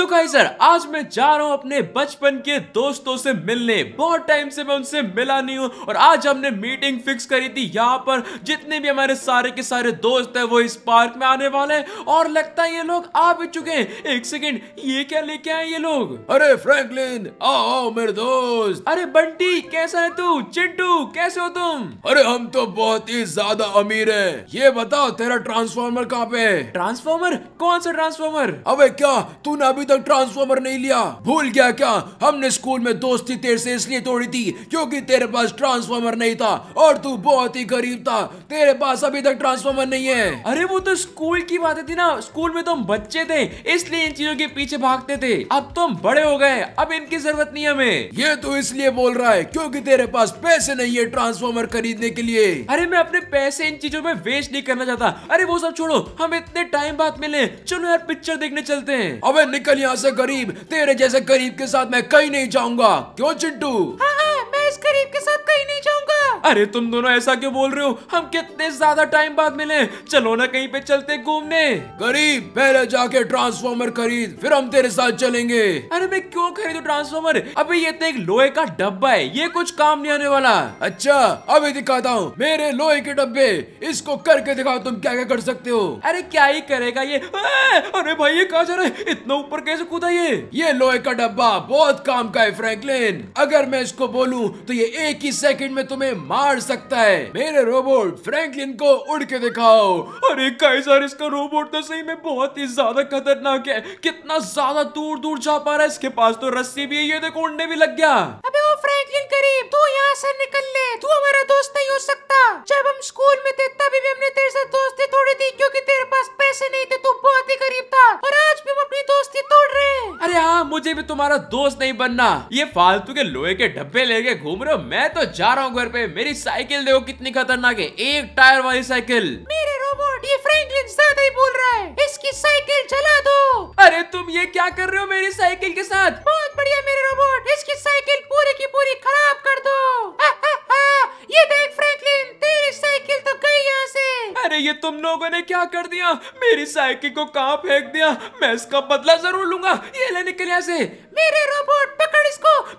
तो कहीं सर आज मैं जा रहा हूँ अपने बचपन के दोस्तों से मिलने बहुत टाइम से मैं उनसे मिला नहीं हूँ और आज हमने मीटिंग फिक्स करी थी यहाँ पर जितने भी हमारे सारे के सारे दोस्त हैं वो इस पार्क में आने वाले हैं और लगता है ये लोग आ भी चुके हैं एक सेकंड ये क्या लेके आए ये लोग अरे फ्रैंकलिन आओ मेरे दोस्त अरे बंटी कैसा है तू चिंटू कैसे हो तुम अरे हम तो बहुत ही ज्यादा अमीर है ये बताओ तेरा ट्रांसफॉर्मर कहाँ पे ट्रांसफॉर्मर कौन सा ट्रांसफॉर्मर अब क्या तू ना तक ट्रांसफॉर्मर नहीं लिया भूल गया क्या हमने स्कूल में दोस्ती तेरे से इसलिए तोड़ी थी क्योंकि तेरे पास ट्रांसफॉर्मर नहीं था और तू बहुत ही गरीब था तेरे पास अभी तक ट्रांसफॉर्मर नहीं है अरे वो तो स्कूल की बात थी ना स्कूल में तुम तो बच्चे थे इसलिए इन चीजों के पीछे भागते थे अब तुम तो बड़े हो गए अब इनकी जरूरत नहीं हमें ये तो इसलिए बोल रहा है क्योंकि तेरे पास पैसे नहीं है ट्रांसफॉर्मर खरीदने के लिए अरे मैं अपने पैसे इन चीजों में वेस्ट नहीं करना चाहता अरे वो सब छोड़ो हम इतने टाइम बाद मिले चलो यार पिक्चर देखने चलते हैं अब निकल यहाँ से गरीब तेरे जैसे गरीब के साथ मैं कहीं नहीं जाऊंगा क्यों चिंटू हाँ, हाँ। इस गरीब के साथ कहीं नहीं जाऊंगा अरे तुम दोनों ऐसा क्यों बोल रहे हो हम कितने ज्यादा टाइम बाद मिले चलो ना कहीं पे चलते घूमने गरीब पहले जाके ट्रांसफॉर्मर खरीद फिर हम तेरे साथ चलेंगे अरे मैं क्यों खरीदू ट्रांसफॉर्मर अभी ये तो एक लोहे का डब्बा है ये कुछ काम नहीं आने वाला अच्छा अभी दिखाता हूँ मेरे लोहे के डब्बे इसको करके दिखाओ तुम क्या क्या कर सकते हो अरे क्या ही करेगा ये अरे भाई ये कहा जा रहा है इतना ऊपर कैसे कूदा ये ये लोहे का डब्बा बहुत काम का है फ्रैंकलिन अगर मैं इसको बोलूं तो ये एक ही सेकंड में तुम्हें मार सकता है मेरे रोबोट फ्रैंकलिन को उड़ के दिखाओ अरे काइजर इसका रोबोट तो सही में बहुत ही ज्यादा खतरनाक है कितना ज्यादा दूर दूर जा पा रहा है इसके पास तो रस्सी भी है ये देखो उड़ने भी लग गया अबे ओ फ्रैंकलिन करीब तू यहाँ से निकल ले तू हमारा दोस्त नहीं हो सकता जब हम स्कूल में थे तभी भी हमने तेरे साथ दोस्ती थोड़ी थी क्यूँकी तेरे पास पैसे नहीं थे तू बहुत ही गरीब था और आज भी हम अपनी दोस्ती तोड़ रहे हैं अरे हाँ मुझे भी तुम्हारा दोस्त नहीं बनना ये फालतू के लोहे के डब्बे लेके घूम रहे हो मैं तो जा रहा हूँ घर पे मेरी साइकिल देखो कितनी खतरनाक है एक टायर वाली साइकिल मेरे रोबोट ये फ्रैंकलिन ज्यादा ही बोल रहा है इसकी साइकिल चला दो अरे तुम ये क्या कर रहे हो मेरी साइकिल के साथ बहुत बढ़िया मेरे रोबोट इसकी साइकिल पूरी की पूरी खराब कर दो ये देख फ्रैंकलिन तेरी साइकिल तो गई यहाँ से अरे ये तुम लोगों ने क्या कर दिया मेरी साइकिल को कहाँ फेंक दिया मैं इसका बदला जरूर लूंगा ये लेने के लिए से मेरे रोबोट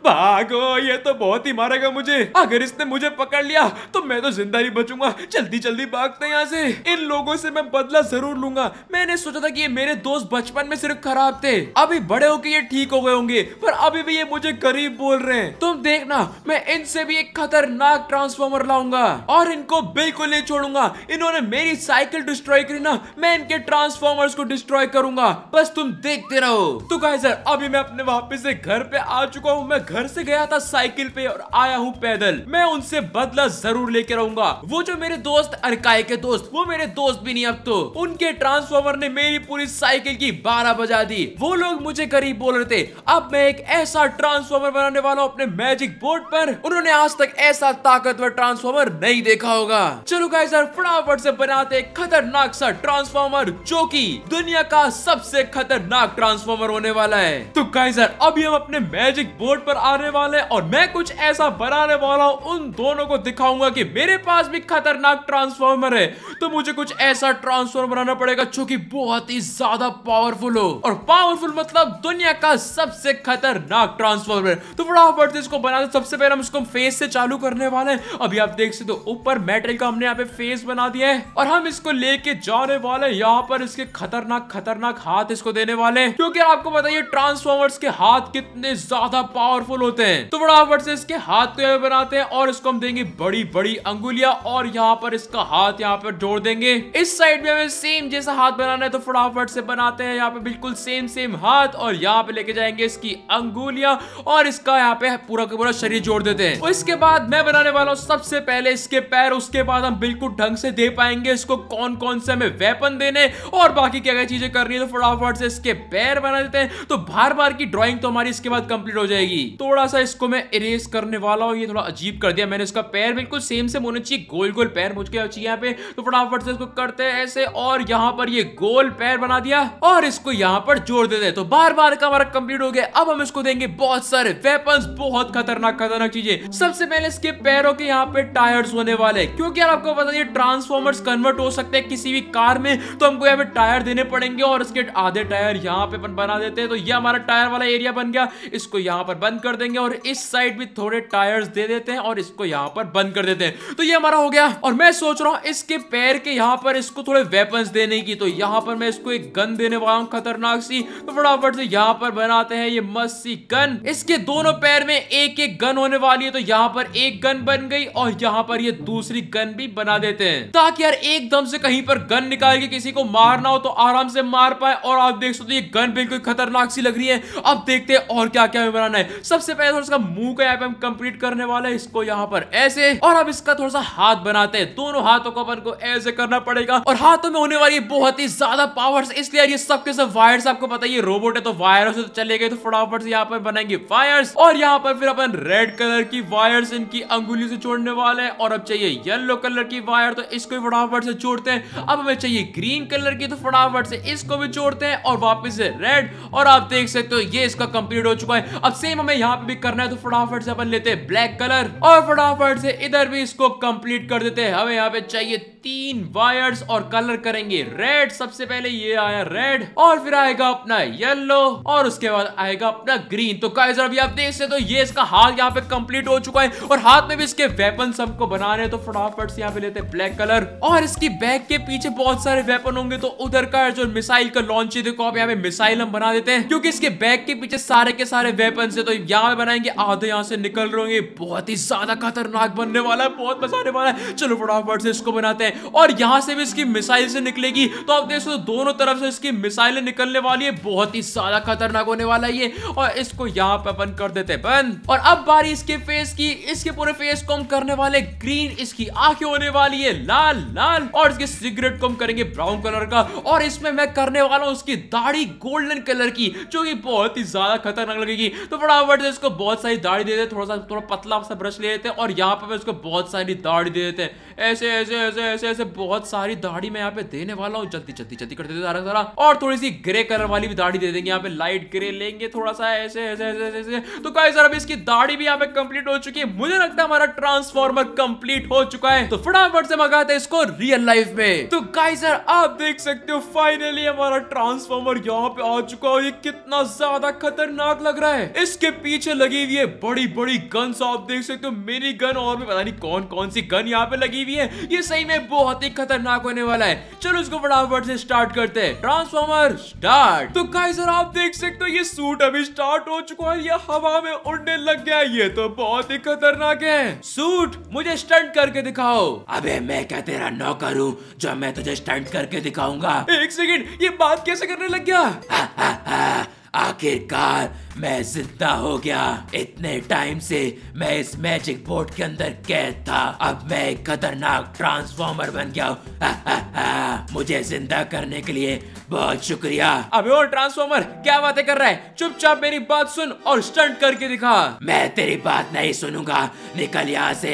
भागो ये तो बहुत ही मारेगा मुझे अगर इसने मुझे पकड़ लिया तो मैं तो जिंदा ही बचूंगा जल्दी जल्दी भागते यहाँ से इन लोगों से मैं बदला जरूर लूंगा मैंने सोचा था कि ये मेरे दोस्त बचपन में सिर्फ खराब थे अभी बड़े होके ये ठीक हो गए होंगे पर अभी भी ये मुझे गरीब बोल रहे हैं तुम देखना मैं इनसे भी एक खतरनाक ट्रांसफॉर्मर लाऊंगा और इनको बिल्कुल नहीं छोड़ूंगा इन्होंने मेरी साइकिल डिस्ट्रॉय करी ना मैं इनके ट्रांसफॉर्मर्स को डिस्ट्रॉय करूंगा बस तुम देखते रहो तो सर अभी मैं अपने वापिस से घर पे आ चुका हूँ मैं घर से गया था साइकिल पे और आया हूँ पैदल मैं उनसे बदला जरूर लेके रहूंगा वो जो मेरे दोस्त अरकाई के दोस्त वो मेरे दोस्त भी नहीं अब तो उनके ट्रांसफॉर्मर ने मेरी पूरी साइकिल की बारह बजा दी वो लोग मुझे करीब बोल रहे थे अब मैं एक ऐसा ट्रांसफॉर्मर बनाने वाला हूँ अपने मैजिक बोर्ड पर उन्होंने आज तक ऐसा ताकतवर ट्रांसफॉर्मर नहीं देखा होगा चलो गाइस फटाफट से बनाते खतरनाक सा ट्रांसफॉर्मर जो की दुनिया का सबसे खतरनाक ट्रांसफॉर्मर होने वाला है तो गाइजर अभी हम अपने मैजिक बोर्ड पर पर आने वाले हैं और मैं कुछ ऐसा बनाने वाला हूँ उन दोनों को दिखाऊंगा कि मेरे पास भी खतरनाक ट्रांसफॉर्मर है तो मुझे कुछ ऐसा ट्रांसफॉर्मर बनाना पड़ेगा जो कि बहुत ही ज्यादा पावरफुल हो और पावरफुल मतलब दुनिया का सबसे खतरनाक ट्रांसफॉर्मर तो फटाफट इसको बना सबसे पहले हम इसको फेस से चालू करने वाले हैं अभी आप देख सकते हो ऊपर मेटल का हमने यहाँ पे फेस बना दिया है और हम इसको लेके जाने वाले यहाँ पर इसके खतरनाक खतरनाक हाथ इसको देने वाले क्योंकि आपको बताइए ट्रांसफॉर्मर्स के हाथ कितने ज्यादा पावर पावरफुल होते हैं तो फटाफट से इसके हाथ को बनाते हैं और इसको हम देंगे बड़ी बड़ी अंगुलिया और यहाँ पर इसका हाथ यहाँ पर जोड़ देंगे इस साइड में हमें सेम जैसा हाथ बनाना है तो फटाफट से बनाते हैं यहाँ पे बिल्कुल सेम सेम हाथ और यहाँ पे लेके जाएंगे इसकी अंगुलिया और इसका यहाँ पे पूरा का पूरा शरीर जोड़ देते हैं इसके बाद मैं बनाने वाला हूँ सबसे पहले इसके पैर उसके बाद हम बिल्कुल ढंग से दे पाएंगे इसको कौन कौन से हमें वेपन देने और बाकी क्या क्या चीजें करनी है तो फटाफट से इसके पैर बना देते हैं तो बार बार की ड्रॉइंग तो हमारी इसके बाद कंप्लीट हो जाएगी थोड़ा सा इसको मैं इरेज करने वाला हूँ ये थोड़ा अजीब कर दिया मैंने इसका पैर बिल्कुल सेम सेम होना चाहिए गोल गोल पैर मुझके यहाँ पे तो फटाफट से इसको करते हैं ऐसे और यहाँ पर ये गोल पैर बना दिया और इसको यहाँ पर जोड़ देते हैं तो बार बार का हमारा कंप्लीट हो गया अब हम इसको देंगे बहुत सारे वेपन बहुत खतरनाक खतरनाक चीजें सबसे पहले इसके पैरों के यहाँ पे टायर्स होने वाले क्योंकि यार आपको पता है ट्रांसफॉर्मर्स कन्वर्ट हो सकते हैं किसी भी कार में तो हमको यहाँ पे टायर देने पड़ेंगे और इसके आधे टायर यहाँ पे बना देते हैं तो ये हमारा टायर वाला एरिया बन गया इसको यहाँ पर बंद कर देंगे और इस साइड भी थोड़े टायर्स दे देते हैं और इसको यहाँ पर बंद कर देते हैं तो ये हमारा हो गया और मैं सोच रहा हूँ इसके पैर के यहाँ पर इसको थोड़े वेपन देने की तो यहाँ पर मैं इसको एक गन देने वाला हूँ खतरनाक सी तो फटाफट से यहाँ पर बनाते हैं ये मस्सी गन इसके दोनों पैर में एक एक गन होने वाली है तो यहाँ पर एक गन बन गई और यहाँ पर ये दूसरी गन भी बना देते हैं ताकि यार एकदम से कहीं पर गन निकाल के किसी को मारना हो तो आराम से मार पाए और आप देख सकते ये गन बिल्कुल खतरनाक सी लग रही है अब देखते हैं और क्या क्या बनाना है सबसे पहले थोड़ा सा मुंह का यहाँ हम कंप्लीट करने वाले हैं इसको यहाँ पर ऐसे और अब इसका थोड़ा सा हाथ बनाते हैं दोनों हाथों को अपन को ऐसे करना पड़ेगा और हाथों में होने वाली बहुत ही ज्यादा पावर इसलिए ये सबके सब वायर्स आपको पता है ये रोबोट है तो वायरों से तो चले गए तो फटाफट से यहाँ पर बनाएंगे वायर्स और यहाँ पर फिर अपन रेड कलर की वायर इनकी अंगुली से छोड़ने वाले हैं और अब चाहिए येलो कलर की वायर तो इसको भी फटाफट से छोड़ते हैं अब हमें चाहिए ग्रीन कलर की तो फटाफट से इसको भी छोड़ते हैं और वापस से रेड और आप देख सकते हो ये इसका कंप्लीट हो चुका है अब सेम हमें हमें यहाँ पे भी करना है तो फटाफट से अपन लेते हैं ब्लैक कलर और फटाफट से इधर भी इसको कंप्लीट कर देते हैं हमें यहाँ पे चाहिए तीन वायर्स और कलर करेंगे रेड सबसे पहले ये आया रेड और फिर आएगा अपना येलो और उसके बाद आएगा अपना ग्रीन तो काइजर अभी आप देख सकते हो तो ये इसका हाथ यहाँ पे कंप्लीट हो चुका है और हाथ में भी इसके वेपन सबको बना रहे तो फटाफट से यहाँ पे लेते हैं ब्लैक कलर और इसकी बैग के पीछे बहुत सारे वेपन होंगे तो उधर का जो मिसाइल का लॉन्च है देखो आप यहाँ पे मिसाइल हम बना देते हैं क्योंकि इसके बैग के पीछे सारे के सारे वेपन है तो यहाँ पे बनाएंगे आधे यहाँ से निकल रहे होंगे बहुत ही ज्यादा खतरनाक बनने वाला है बहुत मजा आने वाला है चलो फटाफट से इसको बनाते हैं है और यहां से भी इसकी मिसाइल से निकलेगी तो आप देख सकते दोनों तरफ से इसकी मिसाइलें निकलने वाली है बहुत ही ज्यादा खतरनाक होने वाला ये और इसको यहाँ पे बंद कर देते बंद और अब बारी इसके फेस की इसके पूरे फेस को हम करने वाले ग्रीन इसकी आंखें होने वाली है लाल लाल और इसके सिगरेट को हम करेंगे ब्राउन कलर का और इसमें मैं करने वाला हूँ उसकी दाढ़ी गोल्डन कलर की जो कि बहुत ही ज्यादा खतरनाक लगेगी तो फटाफट से इसको बहुत सारी दाढ़ी दे देते थोड़ा सा थोड़ा पतला सा ब्रश ले देते हैं और यहाँ पे इसको बहुत सारी दाढ़ी दे देते हैं ऐसे ऐसे ऐसे ऐसे ऐसे बहुत सारी दाढ़ी मैं यहाँ पे देने वाला हूँ जल्दी जल्दी जल्दी कर देते सारा सारा और थोड़ी सी ग्रे कलर वाली भी दाढ़ी दे देंगे यहाँ पे लाइट ग्रे लेंगे थोड़ा सा ऐसे ऐसे ऐसे ऐसे, तो गाइस सर अभी इसकी दाढ़ी भी यहाँ पे कम्प्लीट हो चुकी है मुझे लगता है हमारा ट्रांसफॉर्मर कम्प्लीट हो चुका है तो फटाफट से मंगाते इसको रियल लाइफ में तो गाइस सर आप देख सकते हो फाइनली हमारा ट्रांसफॉर्मर यहाँ पे आ चुका है ये कितना ज्यादा खतरनाक लग रहा है इसके पीछे लगी हुई है बड़ी बड़ी गन्स आप देख सकते हो मेरी गन और भी पता नहीं कौन कौन सी गन यहाँ पे लगी हुई है ये सही में बहुत ही खतरनाक होने वाला है चलो इसको फटाफट से स्टार्ट करते हैं ट्रांसफॉर्मर स्टार्ट तो गाइस सर आप देख सकते हो ये सूट अभी स्टार्ट हो चुका है ये हवा में उड़ने लग गया ये तो बहुत ही खतरनाक है सूट मुझे स्टंट करके दिखाओ अब मैं क्या तेरा नौकर हूँ जो मैं तुझे स्टंट करके दिखाऊंगा एक सेकेंड ये बात कैसे करने लग गया आखिरकार मैं जिंदा हो गया इतने टाइम से मैं इस मैजिक बोर्ड के अंदर कैद था अब मैं एक खतरनाक ट्रांसफॉर्मर बन गया हूँ मुझे जिंदा करने के लिए बहुत शुक्रिया अबे और ट्रांसफॉर्मर क्या बातें कर रहा है चुपचाप मेरी बात सुन और स्टंट करके दिखा मैं तेरी बात नहीं सुनूंगा निकल यहाँ से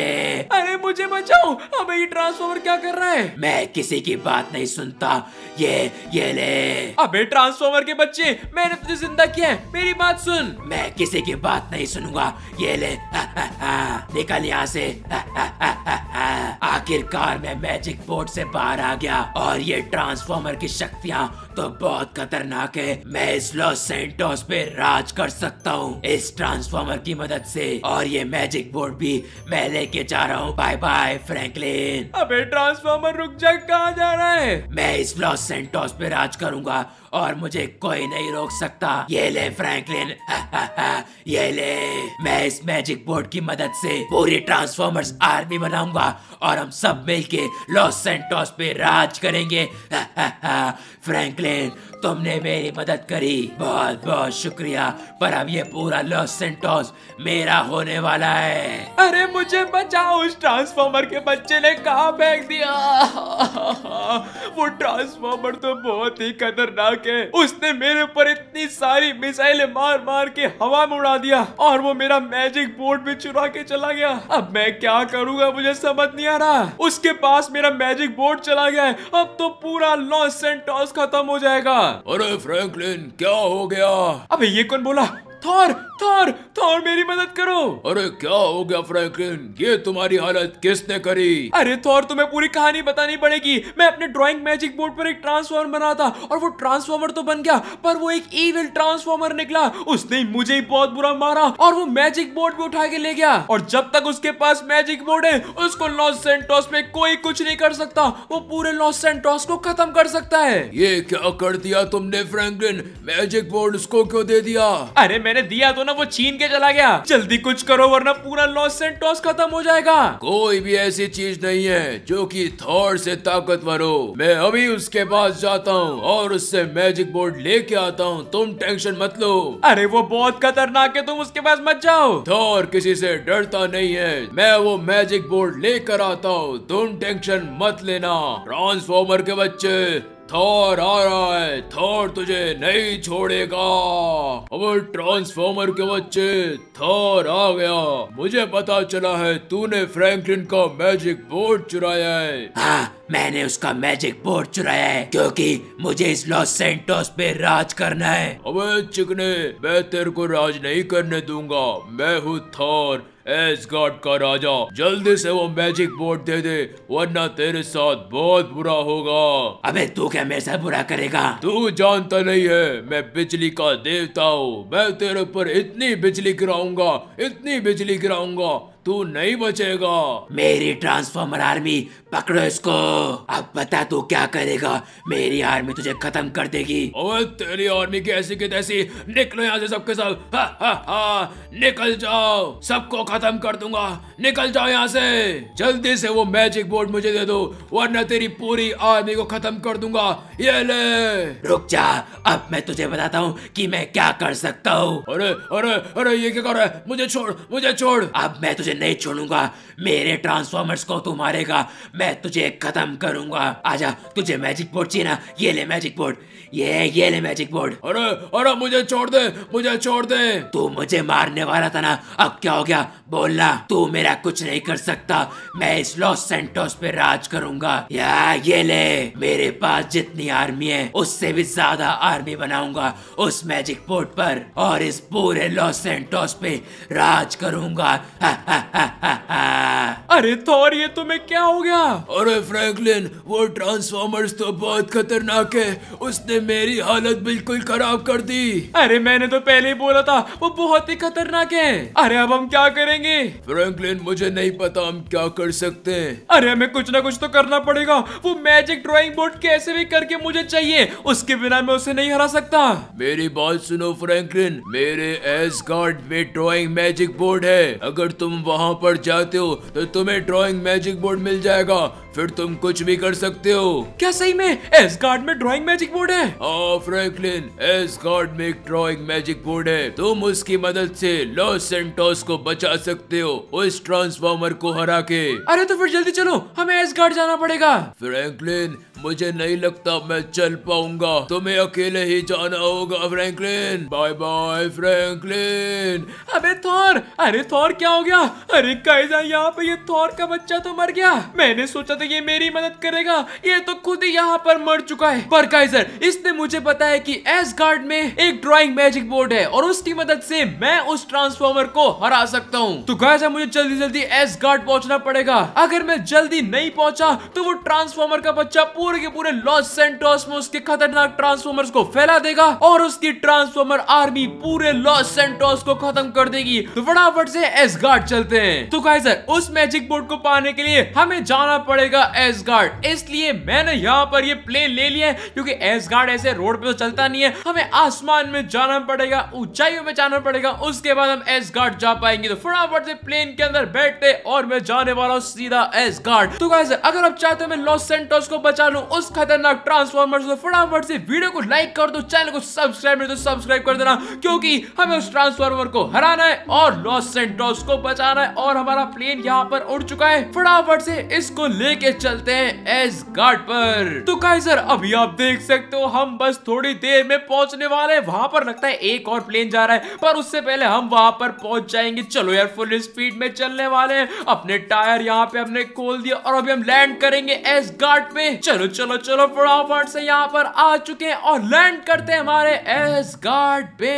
अरे मुझे बचाओ अबे ये ट्रांसफॉर्मर क्या कर रहा है मैं किसी की बात नहीं सुनता ये ये ले अबे ट्रांसफॉर्मर के बच्चे मैंने तुझे जिंदा किया है मेरी बात सुन मैं किसी की बात नहीं सुनूंगा ये ले निकल यहाँ से आखिरकार मैं मैजिक बोर्ड से बाहर आ गया और ये ट्रांसफॉर्मर की शक्तियाँ तो बहुत खतरनाक है मैं इस लॉस सेंटोस पे राज कर सकता हूँ इस ट्रांसफॉर्मर की मदद से और ये मैजिक बोर्ड भी मैं लेके जा रहा हूँ बाय बाय फ्रैंकलिन अबे ट्रांसफॉर्मर रुक जा कहाँ जा रहा है मैं इस लॉस सेंटोस पे राज करूंगा और मुझे कोई नहीं रोक सकता ये ले फ्रैंकलिन ये ले मैं इस मैजिक बोर्ड की मदद से पूरी ट्रांसफॉर्मर्स आर्मी बनाऊंगा और हम सब मिलके लॉस सेंटोस पे राज करेंगे फ्रैंकलिन Man. तुमने मेरी मदद करी बहुत बहुत शुक्रिया पर अब ये पूरा लॉस सेंटोस मेरा होने वाला है अरे मुझे बचाओ उस ट्रांसफॉर्मर के बच्चे ने कहा फेंक दिया वो ट्रांसफॉर्मर तो बहुत ही खतरनाक है उसने मेरे ऊपर इतनी सारी मिसाइलें मार मार के हवा में उड़ा दिया और वो मेरा मैजिक बोर्ड भी चुरा के चला गया अब मैं क्या करूंगा मुझे समझ नहीं आ रहा उसके पास मेरा मैजिक बोर्ड चला गया है अब तो पूरा लॉस सेंटोस खत्म हो जाएगा अरे फ्रैंकलिन क्या हो गया अबे ये कौन बोला थॉर थॉर थॉर मेरी मदद करो अरे क्या हो गया फ्रैंकलिन ये तुम्हारी हालत किसने करी अरे थॉर तुम्हें पूरी कहानी बतानी पड़ेगी मैं अपने ड्राइंग मैजिक बोर्ड पर एक ट्रांसफॉर्मर बना था और वो ट्रांसफॉर्मर तो बन गया पर वो एक ईविल ट्रांसफॉर्मर निकला उसने मुझे बहुत बुरा मारा और वो मैजिक बोर्ड भी उठा के ले गया और जब तक उसके पास मैजिक बोर्ड है उसको लॉस सेंटोस में कोई कुछ नहीं कर सकता वो पूरे लॉस सेंटोस को खत्म कर सकता है ये क्या कर दिया तुमने फ्रैंकलिन मैजिक बोर्ड उसको क्यों दे दिया अरे मैंने दिया तो ना वो छीन के चला गया जल्दी कुछ करो वरना पूरा लॉस एंड टॉस खत्म हो जाएगा कोई भी ऐसी चीज नहीं है जो कि थोड़ से ताकतवर हो मैं अभी उसके पास जाता हूँ और उससे मैजिक बोर्ड लेके आता हूँ तुम टेंशन मत लो अरे वो बहुत खतरनाक है तुम उसके पास मत जाओ थोर किसी से डरता नहीं है मैं वो मैजिक बोर्ड लेकर आता हूँ तुम टेंशन मत लेना ट्रांसफॉर्मर के बच्चे थोर आ रहा है थोर तुझे नहीं छोड़ेगा अब ट्रांसफॉर्मर के बच्चे थोर आ गया मुझे पता चला है तूने फ्रैंकलिन का मैजिक बोर्ड चुराया है हाँ मैंने उसका मैजिक बोर्ड चुराया है क्योंकि मुझे इस लॉस सेंटोस पे राज करना है अबे चिकने मैं तेरे को राज नहीं करने दूंगा मैं हूँ थोर एसगार्ड का राजा जल्दी से वो मैजिक बोर्ड दे दे वरना तेरे साथ बहुत बुरा होगा अबे तू क्या मेरे साथ बुरा करेगा तू जानता नहीं है मैं बिजली का देवता हूँ मैं तेरे ऊपर इतनी बिजली गिराऊंगा इतनी बिजली गिराऊंगा तू नहीं बचेगा मेरी ट्रांसफॉर्मर आर्मी पकड़ो इसको अब बता तू क्या करेगा मेरी आर्मी तुझे खत्म कर देगी ओए तेरी आर्मी की ऐसी की तैसी निकलो यहाँ से सबके साथ निकल जाओ सबको खत्म कर दूंगा निकल जाओ यहाँ से जल्दी से वो मैजिक बोर्ड मुझे दे दो वरना तेरी पूरी आर्मी को खत्म कर दूंगा ये ले रुक जा अब मैं तुझे बताता हूँ कि मैं क्या कर सकता हूँ अरे अरे अरे ये क्या कर रहा है मुझे छोड़ मुझे छोड़ अब मैं तुझे नहीं छोड़ूंगा मेरे ट्रांसफॉर्मर्स को तू मारेगा मैं तुझे खत्म करूंगा आजा तुझे मैजिक बोर्ड चाहिए ना ये ले मैजिक बोर्ड ये ये ले मैजिक बोर्ड अरे अरे मुझे छोड़ दे मुझे छोड़ दे तू मुझे मारने वाला था ना अब क्या हो गया बोलना तू मेरा कुछ नहीं कर सकता मैं इस लॉस सेंटोस पे राज करूंगा या ये ले मेरे पास जितनी आर्मी है उससे भी ज्यादा आर्मी बनाऊंगा उस मैजिक बोर्ड पर और इस पूरे लॉस सेंटोस पे राज करूंगा हा, हा, अरे थोर ये तुम्हें क्या हो गया अरे फ्रैंकलिन वो ट्रांसफॉर्मर्स तो बहुत खतरनाक है उसने मेरी हालत बिल्कुल खराब कर दी अरे मैंने तो पहले ही बोला था वो बहुत ही खतरनाक है अरे अब हम क्या करेंगे फ्रैंकलिन मुझे नहीं पता हम क्या कर सकते हैं अरे हमें कुछ ना कुछ तो करना पड़ेगा वो मैजिक ड्रॉइंग बोर्ड कैसे भी करके मुझे चाहिए उसके बिना मैं उसे नहीं हरा सकता मेरी बात सुनो फ्रेंकलिन मेरे एस गार्ड में ड्रॉइंग मैजिक बोर्ड है अगर तुम वहाँ वहां पर जाते हो तो तुम्हें ड्राइंग मैजिक बोर्ड मिल जाएगा फिर तुम कुछ भी कर सकते हो क्या सही में एस गार्ड में ड्रॉइंग मैजिक बोर्ड है फ्रैंकलिन एस गार्ड में एक ड्रॉइंग मैजिक बोर्ड है तुम उसकी मदद से लॉस सेंटोस को बचा सकते हो उस ट्रांसफॉर्मर को हरा के अरे तो फिर जल्दी चलो हमें एस गार्ड जाना पड़ेगा फ्रैंकलिन मुझे नहीं लगता मैं चल पाऊंगा तुम्हें अकेले ही जाना होगा फ्रैंकलिन बाय बाय फ्रैंकलिन अबे थॉर अरे थॉर क्या हो गया अरे कैसा यहाँ पे ये थॉर का बच्चा तो मर गया मैंने सोचा था ये मेरी मदद करेगा ये तो खुद ही यहाँ पर मर चुका है पर काइजर इसने मुझे बताया कि एस गार्ड में एक ड्रॉइंग मैजिक बोर्ड है और उसकी मदद से मैं उस ट्रांसफॉर्मर को हरा सकता हूँ तो काइजर मुझे जल्दी जल्दी एस गार्ड पहुँचना पड़ेगा अगर मैं जल्दी नहीं पहुँचा तो वो ट्रांसफॉर्मर का बच्चा पूरे के पूरे लॉस सेंटोस में उसके खतरनाक ट्रांसफॉर्मर को फैला देगा और उसकी ट्रांसफॉर्मर आर्मी पूरे लॉस सेंटोस को खत्म कर देगी तो फटाफट से एस गार्ड चलते हैं तो काइजर उस मैजिक बोर्ड को पाने के लिए हमें जाना पड़ेगा करेगा गार्ड इसलिए मैंने यहाँ पर ये प्लेन ले लिया है क्योंकि एस गार्ड ऐसे रोड पे तो चलता नहीं है हमें आसमान में जाना पड़ेगा ऊंचाइयों में जाना पड़ेगा उसके बाद हम एस गार्ड जा पाएंगे तो फटाफट से प्लेन के अंदर बैठते और मैं जाने वाला हूँ सीधा एस गार्ड तो कैसे अगर आप चाहते हो मैं लॉस सेंटोस को बचा लू उस खतरनाक ट्रांसफॉर्मर से तो फटाफट से वीडियो को लाइक कर दो चैनल को सब्सक्राइब नहीं तो सब्सक्राइब कर देना क्योंकि हमें उस ट्रांसफॉर्मर को हराना है और लॉस सेंटोस को बचाना है और हमारा प्लेन यहाँ पर उड़ चुका है फटाफट से इसको ले लेके चलते हैं एस गार्ड पर तो काइजर अभी आप देख सकते हो हम बस थोड़ी देर में पहुंचने वाले हैं वहां पर लगता है एक और प्लेन जा रहा है पर उससे पहले हम वहां पर पहुंच जाएंगे चलो यार फुल स्पीड में चलने वाले हैं अपने टायर यहाँ पे हमने खोल दिया और अभी हम लैंड करेंगे एस गार्ड पे चलो चलो चलो फटाफट से यहाँ पर आ चुके हैं और लैंड करते हैं हमारे एस गार्ड पे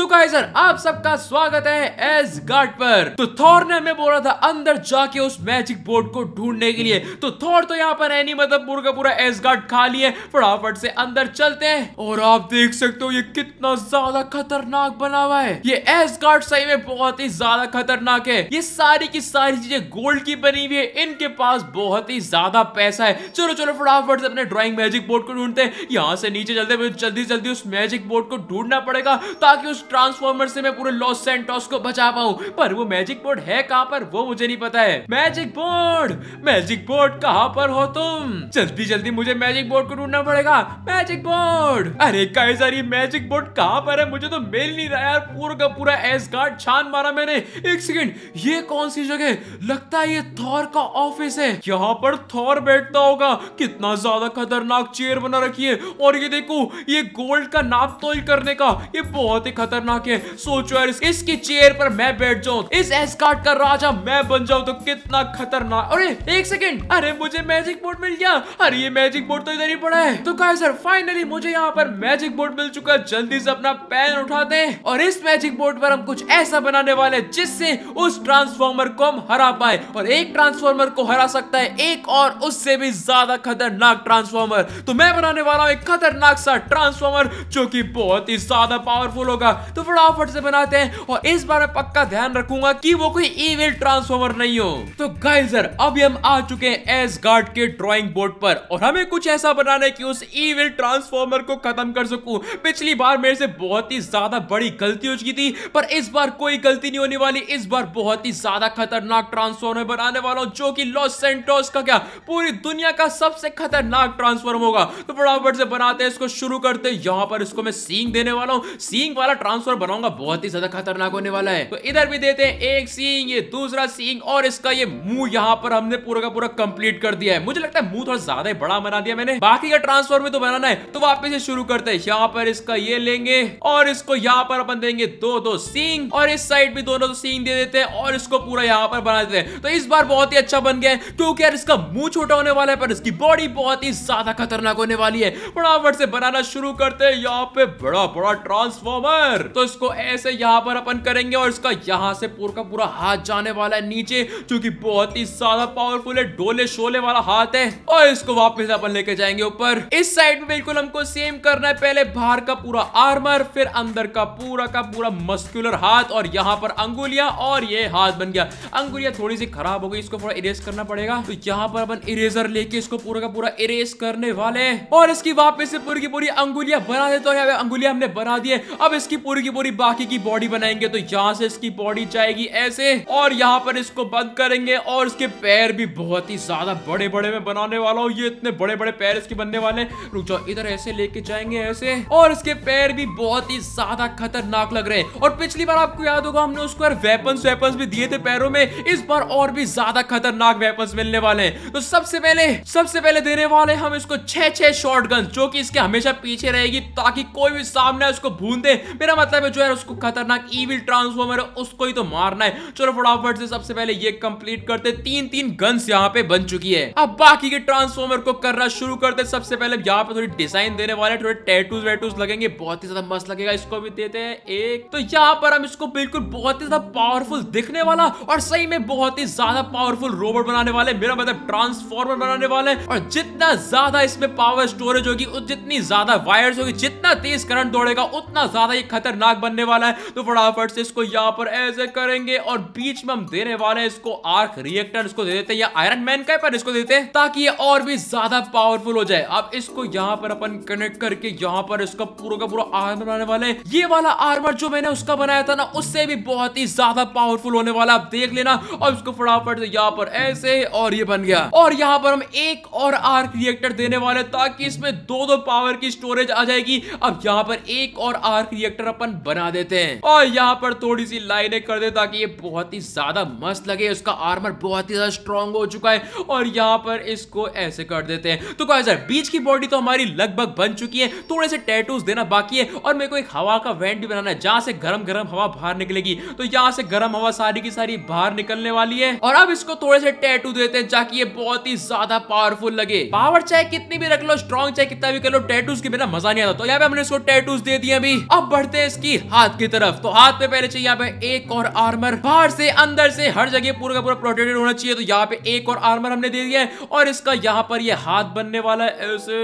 तो सर आप सबका स्वागत है एस गार्ड पर तो थोर ने हमें बोला था अंदर जाके उस मैजिक बोर्ड को ढूंढने के के लिए तो थोड़ तो यहाँ पर है नहीं मतलब पूरा पूरा एस गार्ड खा लिए फटाफट से अंदर चलते हैं और आप देख सकते हो ये कितना ज्यादा खतरनाक बना हुआ है ये एस गार्ड सही में बहुत ही ज्यादा खतरनाक है ये सारी की सारी चीजें गोल्ड की बनी हुई है इनके पास बहुत ही ज्यादा पैसा है चलो चलो फटाफट से अपने ड्रॉइंग मैजिक बोर्ड को ढूंढते हैं यहाँ से नीचे चलते हैं जल्दी जल्दी उस मैजिक बोर्ड को ढूंढना पड़ेगा ताकि उस ट्रांसफॉर्मर से मैं पूरे लॉस सेंटोस को बचा पाऊँ पर वो मैजिक बोर्ड है कहाँ पर वो मुझे नहीं पता है magic board magic magic board कहाँ पर हो तुम जल्दी जल्दी मुझे मैजिक बोर्ड को ढूंढना पड़ेगा मैजिक बोर्ड अरे कैसर ये मैजिक बोर्ड कहाँ पर है मुझे तो मिल नहीं रहा यार पूरा का पूरा एस गार्ड छान मारा मैंने एक सेकेंड ये कौन सी जगह लगता है ये थॉर का ऑफिस है यहाँ पर थॉर बैठता होगा कितना ज्यादा खतरनाक चेयर बना रखी है और ये देखो ये गोल्ड का नाप तोल करने का ये बहुत ही खतरनाक है सोचो यार इसकी चेयर पर मैं बैठ जाऊं इस एस गार्ड का राजा मैं बन जाऊं तो कितना खतरनाक अरे एक सेकंड सेकंड अरे मुझे मैजिक बोर्ड मिल गया अरे ये मैजिक बोर्ड तो इधर ही पड़ा है तो कहा सर फाइनली मुझे यहाँ पर मैजिक बोर्ड मिल चुका है जल्दी से अपना पेन उठाते हैं और इस मैजिक बोर्ड पर हम कुछ ऐसा बनाने वाले हैं जिससे उस ट्रांसफॉर्मर को हम हरा पाए और एक ट्रांसफॉर्मर को हरा सकता है एक और उससे भी ज्यादा खतरनाक ट्रांसफॉर्मर तो मैं बनाने वाला हूँ एक खतरनाक सा ट्रांसफॉर्मर जो की बहुत ही ज्यादा पावरफुल होगा तो फटाफट से बनाते हैं और इस बार पक्का ध्यान रखूंगा की वो कोई ईविल ट्रांसफॉर्मर नहीं हो तो गाइजर अभी हम आ चुके हैं एस गार्ड के ड्राइंग बोर्ड पर और हमें कुछ ऐसा बनाना है कि उस ईविल ट्रांसफॉर्मर को खत्म कर सकूं पिछली बार मेरे से बहुत ही ज्यादा बड़ी गलती हो चुकी थी पर इस बार कोई गलती नहीं होने वाली इस बार बहुत ही ज्यादा खतरनाक ट्रांसफॉर्मर बनाने वाला हूं जो कि लॉस सेंटोस का क्या पूरी दुनिया का सबसे खतरनाक ट्रांसफॉर्म होगा तो फटाफट से बनाते हैं इसको शुरू करते हैं यहां पर इसको मैं सींग देने वाला हूं सींग वाला ट्रांसफॉर्म बनाऊंगा बहुत ही ज्यादा खतरनाक होने वाला है तो इधर भी देते हैं एक सींग ये दूसरा सींग और इसका ये मुंह यहां पर हमने पूरा का पूरा पूरा कंप्लीट कर दिया है मुझे लगता है मुंह थोड़ा ज्यादा बड़ा बना दिया मैंने बाकी का ट्रांसफॉर्म तो बनाना है तो वापस से शुरू करते हैं यहाँ पर इसका ये लेंगे और इसको यहाँ पर अपन देंगे दो दो सींग और इस साइड भी दोनों दो सींग दे देते हैं और इसको पूरा यहाँ पर बना देते हैं तो इस बार बहुत ही अच्छा बन गया है क्योंकि यार इसका मुंह छोटा होने वाला है पर इसकी बॉडी बहुत ही ज्यादा खतरनाक होने वाली है फटाफट से बनाना शुरू करते हैं यहाँ पे बड़ा बड़ा ट्रांसफॉर्मर तो इसको ऐसे यहाँ पर अपन करेंगे और इसका यहाँ से पूरा का पूरा हाथ जाने वाला है नीचे जो बहुत ही ज्यादा पावरफुल है डोले शोले वाला हाथ है और इसको वापस अपन लेके जाएंगे ऊपर इस साइड में बिल्कुल हमको सेम करना है पहले बाहर का पूरा आर्मर फिर अंदर का पूरा का पूरा मस्कुलर हाथ और यहाँ पर अंगुलिया और ये हाथ बन गया अंगुलिया थोड़ी सी खराब हो गई इसको थोड़ा इरेज करना पड़ेगा तो यहाँ पर अपन इरेजर लेके इसको पूरा का पूरा इरेज करने वाले और इसकी वापस से पूरी की पूरी अंगुलिया बना देते हैं अंगुलिया हमने बना दी है अब इसकी पूरी की पूरी बाकी की बॉडी बनाएंगे तो यहाँ से इसकी बॉडी जाएगी ऐसे और यहाँ पर इसको बंद करेंगे और इसके पैर भी बहुत बहुत ही ज्यादा बड़े बड़े में बनाने वाला हूँ ये इतने बड़े बड़े पैर इसके बनने वाले रुक जाओ इधर ऐसे लेके जाएंगे ऐसे और इसके पैर भी बहुत ही ज्यादा खतरनाक लग रहे हैं और पिछली बार आपको याद होगा हमने उसको यार वेपन वेपन्स भी दिए थे पैरों में इस बार और भी ज्यादा खतरनाक वेपन मिलने वाले हैं तो सबसे पहले सबसे पहले देने वाले हम इसको छह छह शॉर्ट जो की इसके हमेशा पीछे रहेगी ताकि कोई भी सामने उसको भून दे मेरा मतलब है जो है उसको खतरनाक ईविल ट्रांसफॉर्मर है उसको ही तो मारना है चलो फटाफट से सबसे पहले ये कंप्लीट करते तीन तीन गन्स यहाँ यहाँ पे बन चुकी है अब बाकी के ट्रांसफॉर्मर को करना शुरू करते सबसे पहले यहाँ पे थोड़ी डिजाइन देने वाले थोड़े टेटूज वेटूज लगेंगे बहुत ही ज्यादा मस्त लगेगा इसको भी देते हैं एक तो यहाँ पर हम इसको बिल्कुल बहुत ही ज्यादा पावरफुल दिखने वाला और सही में बहुत ही ज्यादा पावरफुल रोबोट बनाने वाले मेरा मतलब ट्रांसफॉर्मर बनाने वाले और जितना ज्यादा इसमें पावर स्टोरेज होगी जितनी ज्यादा वायर्स होगी जितना तेज करंट दौड़ेगा उतना ज्यादा ये खतरनाक बनने वाला है तो फटाफट से इसको यहाँ पर ऐसे करेंगे और बीच में हम देने वाले इसको आर्क रिएक्टर इसको दे देते हैं या डायरेक्ट का पर इसको देते हैं ताकि ये और भी ज्यादा पावरफुल हो जाए अब इसको यहाँ पर अपन कनेक्ट करके यहाँ पर इसका पूरा का पूरा आर्मर बनाने वाले ये वाला आर्मर जो मैंने उसका बनाया था ना उससे भी बहुत ही ज्यादा पावरफुल होने वाला आप देख लेना और उसको फटाफट से यहाँ पर ऐसे और ये बन गया और यहाँ पर हम एक और आर्क रिएक्टर देने वाले ताकि इसमें दो दो पावर की स्टोरेज आ जाएगी अब यहाँ पर एक और आर्क रिएक्टर अपन बना देते हैं और यहाँ पर थोड़ी सी लाइने कर दे ताकि ये बहुत ही ज्यादा मस्त लगे उसका आर्मर बहुत ही ज्यादा स्ट्रॉन्ग हो चुका चुका है और यहां पर इसको ऐसे कर देते हैं तो गाइस यार बीच की बॉडी तो हमारी लगभग बन चुकी है थोड़े से टैटूज देना बाकी है और मेरे को एक हवा का वेंट भी बनाना है जहां से गर्म गर्म हवा बाहर निकलेगी तो यहां से गर्म हवा सारी की सारी बाहर निकलने वाली है और अब इसको थोड़े से टैटू देते हैं ताकि ये बहुत ही ज्यादा पावरफुल लगे पावर चाहे कितनी भी रख लो स्ट्रॉन्ग चाहे कितना भी कर लो टैटूज के बिना मजा नहीं आता तो यहाँ पे हमने इसको टैटूज दे दिए अभी अब बढ़ते हैं इसकी हाथ की तरफ तो हाथ पे पहले चाहिए यहाँ पे एक और आर्मर बाहर से अंदर से हर जगह पूरा का पूरा प्रोटेक्टेड होना चाहिए तो यहाँ पे एक और आर्मर हमने दे दिया है और इसका यहाँ पर ये हाथ बनने वाला है ऐसे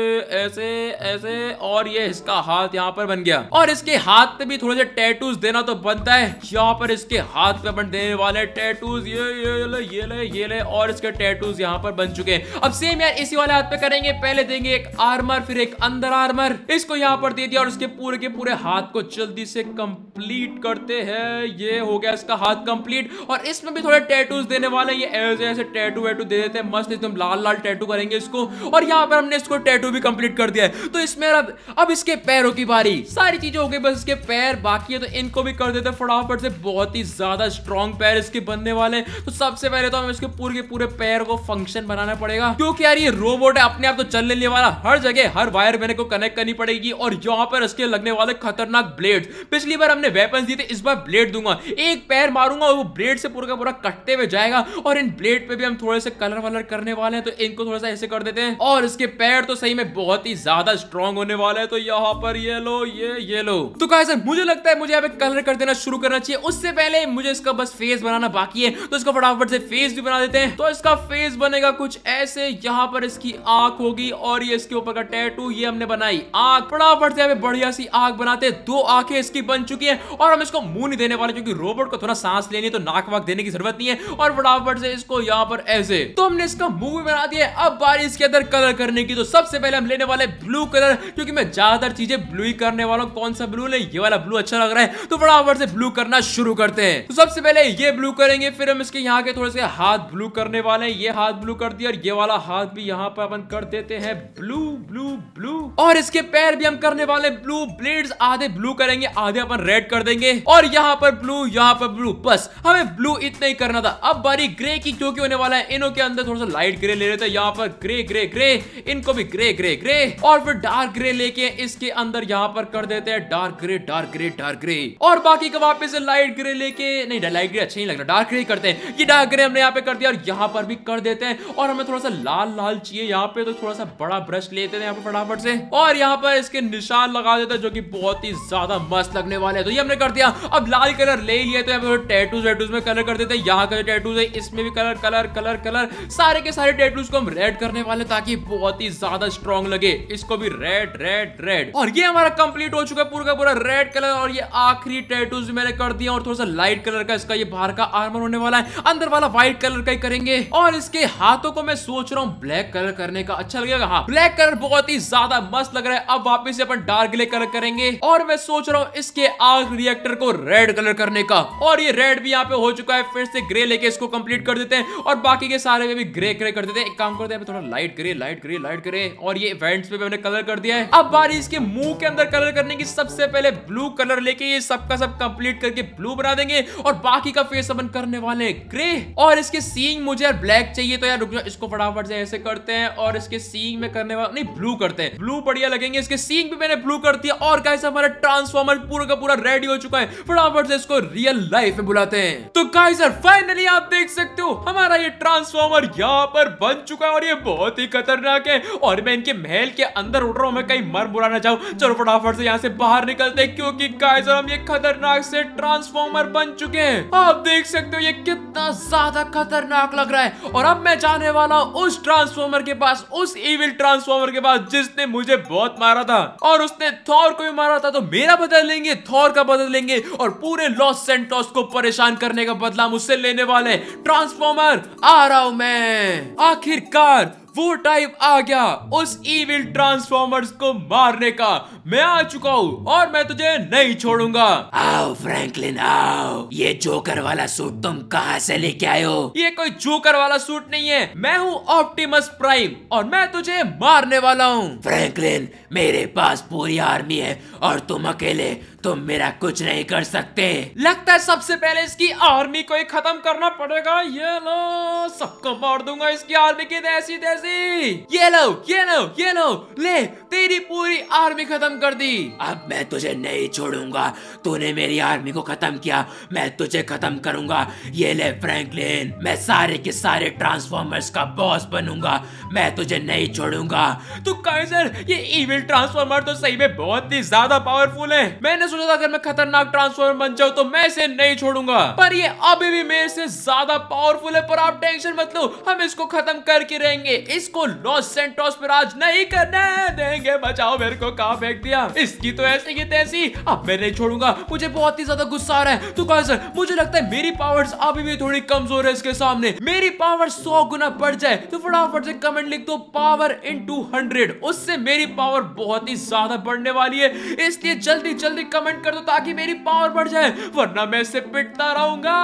ऐसे ऐसे और ये इसका हाथ यहाँ पर बन गया और इसके हाथ पे भी थोड़े से टैटूज देना तो बनता है यहाँ पर इसके हाथ पे बन देने वाले टैटूज ये ये ले ये ले ये ले और इसके टैटूज यहाँ पर बन चुके हैं अब सेम यार इसी वाले हाथ पे करेंगे पहले देंगे एक आर्मर फिर एक अंदर आर्मर इसको यहाँ पर दे दिया और इसके पूरे के पूरे हाथ को जल्दी से कम्प्लीट करते हैं ये हो गया इसका हाथ कम्प्लीट और इसमें भी थोड़े टैटूज देने वाले ये ऐसे ऐसे टैटू टैटू दे देते हैं मस्त एकदम लाल लाल टैटू करेंगे इसको और यहाँ पर हमने इसको टैटू भी कंप्लीट कर दिया है तो इसमें अब अब इसके पैरों की बारी सारी चीजें हो गई बस इसके पैर बाकी है तो इनको भी कर देते हैं फटाफट से बहुत ही ज्यादा स्ट्रॉन्ग पैर इसके बनने वाले तो सबसे पहले तो हमें इसके पूरे के पूरे पैर को फंक्शन बनाना पड़ेगा क्योंकि यार ये रोबोट है अपने आप तो चलने लिए वाला हर जगह हर वायर मेरे को कनेक्ट करनी पड़ेगी और यहाँ पर इसके लगने वाले खतरनाक ब्लेड पिछली बार हमने वेपन दिए थे इस बार ब्लेड दूंगा एक पैर मारूंगा और वो ब्लेड से पूरा का पूरा कटते हुए जाएगा और इन ब्लेड पे भी हम थोड़े से कलर वलर करने वाले हैं तो इनको थोड़ा सा ऐसे कर देते हैं और इसके पैर तो सही में बहुत ही ज्यादा स्ट्रॉन्ग होने वाले हैं तो यहाँ पर ये लो ये ये लो तो कहा मुझे लगता है मुझे यहाँ पे कलर कर देना शुरू करना चाहिए उससे पहले मुझे इसका बस फेस बनाना बाकी है तो इसका फटाफट से फेस भी बना देते हैं तो इसका फेस बनेगा कुछ ऐसे यहाँ पर इसकी आंख होगी और ये इसके ऊपर का टैटू ये हमने बनाई आंख फटाफट से हमें बढ़िया सी आंख बनाते दो आंखें इसकी बन चुकी है और हम इसको मुंह नहीं देने वाले क्योंकि रोबोट को थोड़ा सांस लेनी है तो नाक वाक देने की जरूरत नहीं है और फटाफट से इसको यहाँ पर ऐसे से तो हमने इसका मूवी बना दिया अब बारिश इसके अंदर कलर करने की तो सबसे पहले हम लेने वाले ब्लू कलर क्योंकि मैं ज्यादातर चीजें ब्लू ही करने वाला हूँ कौन सा ब्लू ले ये वाला ब्लू अच्छा लग रहा है तो फटाफट से ब्लू करना शुरू करते हैं तो सबसे पहले ये ब्लू करेंगे फिर हम इसके यहाँ के थोड़े से हाथ ब्लू करने वाले ये हाथ ब्लू कर दिया और ये वाला हाथ भी यहाँ पर अपन कर देते हैं ब्लू ब्लू ब्लू और इसके पैर भी हम करने वाले ब्लू ब्लेड आधे ब्लू करेंगे आधे अपन रेड कर देंगे और यहाँ पर ब्लू यहाँ पर ब्लू बस हमें ब्लू इतना ही करना था अब बारी ग्रे की क्योंकि होने वाला है इन तीनों के अंदर थोड़ा सा लाइट ग्रे ले रहे थे यहाँ पर ग्रे ग्रे ग्रे इनको भी ग्रे ग्रे ग्रे और फिर डार्क ग्रे लेके इसके अंदर यहाँ पर कर देते हैं dark grey dark grey dark grey और बाकी का वापिस लाइट ग्रे लेके नहीं लाइट ग्रे अच्छा नहीं लग रहा डार्क ग्रे करते हैं ये डार्क ग्रे हमने यहाँ पे कर दिया और यहाँ पर भी कर देते हैं और हमें थोड़ा सा लाल लाल चाहिए यहाँ पे तो थोड़ा सा बड़ा ब्रश लेते हैं फटाफट से और यहाँ पर इसके निशान लगा देते हैं जो की बहुत ही ज्यादा मस्त लगने वाले तो ये हमने कर दिया अब लाल कलर ले लिया तो यहाँ पे टैटूज में कलर कर देते हैं यहाँ का जो टेटूज है इसमें भी कलर कलर कलर कलर सारे के सारे टेटूज को हम रेड करने वाले ताकि बहुत ही ज्यादा स्ट्रॉन्ग लगे इसको भी रेड रेड रेड और ये हमारा कंप्लीट हो चुका है पूरा का पूरा रेड कलर और ये आखिरी टेटूज मैंने कर दिया और थोड़ा सा लाइट कलर का इसका ये बाहर का आर्मर होने वाला है अंदर वाला व्हाइट कलर का ही करेंगे और इसके हाथों को मैं सोच रहा हूँ ब्लैक कलर करने का अच्छा लगेगा हाँ ब्लैक कलर बहुत ही ज्यादा मस्त लग रहा है अब वापिस अपन डार्क ग्ले कलर करेंगे और मैं सोच रहा हूँ इसके आग रिएक्टर को रेड कलर करने का और ये रेड भी यहाँ पे हो चुका है फिर से ग्रे लेके इसको कंप्लीट कर देते हैं और बाकी के सारे में भी ग्रे ग्रे कर देते हैं एक काम करते हैं थोड़ा light grey light grey light grey और ये इवेंट्स पे मैंने कलर कर दिया है अब बारी इसके मुंह के अंदर कलर करने की सबसे पहले ब्लू कलर लेके ये सबका सब कंप्लीट करके ब्लू बना देंगे और बाकी का फेस अपन करने वाले ग्रे और इसके सींग मुझे यार ब्लैक चाहिए तो यार रुक जाओ इसको फटाफट से ऐसे करते हैं और इसके सींग में करने वाले नहीं ब्लू करते हैं ब्लू बढ़िया लगेंगे इसके सींग भी मैंने ब्लू कर दिया और गाइस हमारा ट्रांसफॉर्मर पूरा का पूरा रेडी हो चुका है फटाफट से इसको रियल लाइफ में बुलाते हैं तो गाइस यार फाइनली आप देख सकते हो हमारा ये ट्रांस ट्रांसफॉर्मर यहाँ पर बन चुका है और ये बहुत ही खतरनाक है और मैं इनके महल के अंदर उठ रहा हूँ मैं कहीं मर बुरा ना जाऊँ चलो फटाफट से यहाँ से बाहर निकलते हैं क्योंकि गाइस हम ये खतरनाक से ट्रांसफॉर्मर बन चुके हैं आप देख सकते हो ये कितना ज्यादा खतरनाक लग रहा है और अब मैं जाने वाला हूँ उस ट्रांसफॉर्मर के पास उस इविल ट्रांसफॉर्मर के पास जिसने मुझे बहुत मारा था और उसने थॉर को भी मारा था तो मेरा बदल लेंगे थॉर का बदल लेंगे और पूरे लॉस सेंटोस को परेशान करने का बदला मुझसे लेने वाले ट्रांसफॉर्मर आ रहा रहा हूँ मैं आखिरकार वो टाइम आ गया उस इविल ट्रांसफॉर्मर्स को मारने का मैं आ चुका हूँ और मैं तुझे नहीं छोड़ूंगा आओ फ्रैंकलिन आओ ये जोकर वाला सूट तुम कहाँ से लेके आए हो ये कोई जोकर वाला सूट नहीं है मैं हूँ ऑप्टिमस प्राइम और मैं तुझे मारने वाला हूँ फ्रैंकलिन मेरे पास पूरी आर्मी है और तुम अकेले तुम मेरा कुछ नहीं कर सकते लगता है सबसे पहले इसकी आर्मी को ही खत्म करना पड़ेगा ये लो सबको मार दूंगा इसकी आर्मी की देसी देसी ये लो ये लो ये लो ले तेरी पूरी आर्मी खत्म कर दी अब मैं तुझे नहीं छोड़ूंगा तूने मेरी आर्मी को खत्म किया मैं तुझे खत्म करूंगा ये ले फ्रैंकलिन मैं सारे के सारे ट्रांसफॉर्मर्स का बॉस बनूंगा मैं तुझे नहीं छोड़ूंगा तू सर ये इविल ट्रांसफॉर्मर तो सही में बहुत ही ज्यादा पावरफुल है मैंने मैंने सोचा था अगर मैं खतरनाक ट्रांसफॉर्मर बन जाऊँ तो मैं इसे नहीं छोड़ूंगा पर ये अभी भी मेरे से ज्यादा पावरफुल है पर आप टेंशन मत लो हम इसको खत्म करके रहेंगे इसको लॉस सेंटोस पर आज नहीं करने देंगे बचाओ मेरे को कहा फेंक दिया इसकी तो ऐसी की तैसी अब मैं नहीं छोड़ूंगा मुझे बहुत ही ज्यादा गुस्सा आ रहा है तो कहा सर मुझे लगता है मेरी पावर्स अभी भी थोड़ी कमजोर है इसके सामने मेरी पावर सौ गुना बढ़ जाए तो फटाफट से कमेंट लिख दो पावर इन टू हंड्रेड उससे मेरी पावर बहुत ही ज्यादा बढ़ने वाली है इसलिए जल्दी जल्दी कमेंट कर दो ताकि मेरी पावर बढ़ जाए वरना मैं इसे पिटता रहूंगा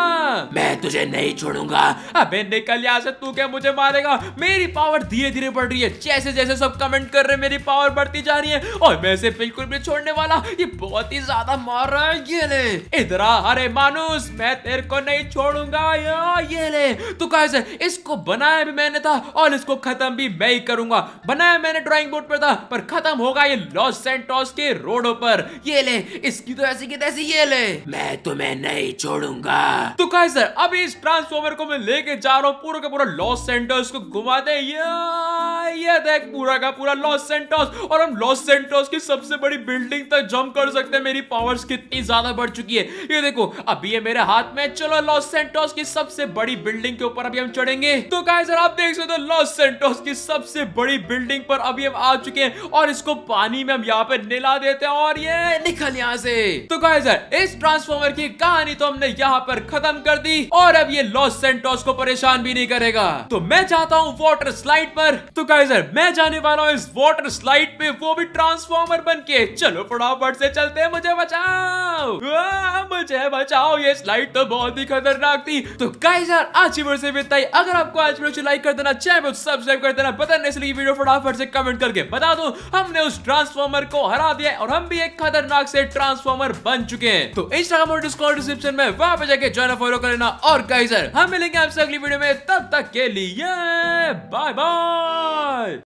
मैं तुझे नहीं छोड़ूंगा अबे निकल यहाँ से तू क्या मुझे मारेगा मेरी पावर धीरे धीरे बढ़ रही है जैसे जैसे सब कमेंट कर रहे मेरी पावर बढ़ती जा रही है और मैं इसे बिल्कुल भी छोड़ने वाला ये बहुत ही ज्यादा मार रहा है ये ले इधर अरे मानूस मैं तेरे को नहीं छोड़ूंगा ये ले तू कैसे इसको बनाया भी मैंने था और इसको खत्म भी मैं ही करूंगा बनाया मैंने ड्राइंग बोर्ड पर था पर खत्म होगा ये लॉस सेंटोस के रोडों पर ये ले इसकी तो ऐसी की तैसी ये ले मैं तुम्हें नहीं छोड़ूंगा तो कहा सर अभी इस ट्रांसफॉर्मर को मैं लेके जा रहा हूँ पूरा का पूरा लॉस सेंटर्स को घुमा दे ये देख पूरा का पूरा लॉस सेंटर्स और हम लॉस सेंटर्स की सबसे बड़ी बिल्डिंग तक जंप कर सकते हैं मेरी पावर्स कितनी ज्यादा बढ़ चुकी है ये देखो अभी ये मेरे हाथ में चलो लॉस सेंटर्स की सबसे बड़ी बिल्डिंग के ऊपर अभी हम चढ़ेंगे तो कहा सर आप देख सकते हो लॉस सेंटर्स की सबसे बड़ी बिल्डिंग पर अभी हम आ चुके हैं और इसको पानी में हम यहाँ पे निला देते हैं और ये निकल यहाँ यहाँ से तो गाइजर इस ट्रांसफॉर्मर की कहानी तो हमने यहाँ पर खत्म कर दी और अब ये लॉस सेंटोस को परेशान भी नहीं करेगा तो मैं चाहता हूँ वॉटर स्लाइड पर तो गाइजर मैं जाने वाला हूँ इस वॉटर स्लाइड पे वो भी ट्रांसफॉर्मर बन के चलो फटाफट से चलते मुझे बचाओ मुझे बचाओ ये स्लाइड तो बहुत ही खतरनाक थी तो गाइजर आज की से बताई अगर आपको आज वीडियो लाइक कर देना चैनल तो सब्सक्राइब कर देना पता नहीं इसलिए वीडियो फटाफट से कमेंट करके बता दो हमने उस ट्रांसफॉर्मर को हरा दिया और हम भी एक खतरनाक से ट्रांस ट्रांसफॉर्मर बन चुके हैं तो इंस्टाग्राम और डिस्कॉर्ड डिस्क्रिप्शन में वहां पर जाके ज्वाइन फॉलो कर लेना और गाइजर हम मिलेंगे आपसे अगली वीडियो में तब तक के लिए बाय बाय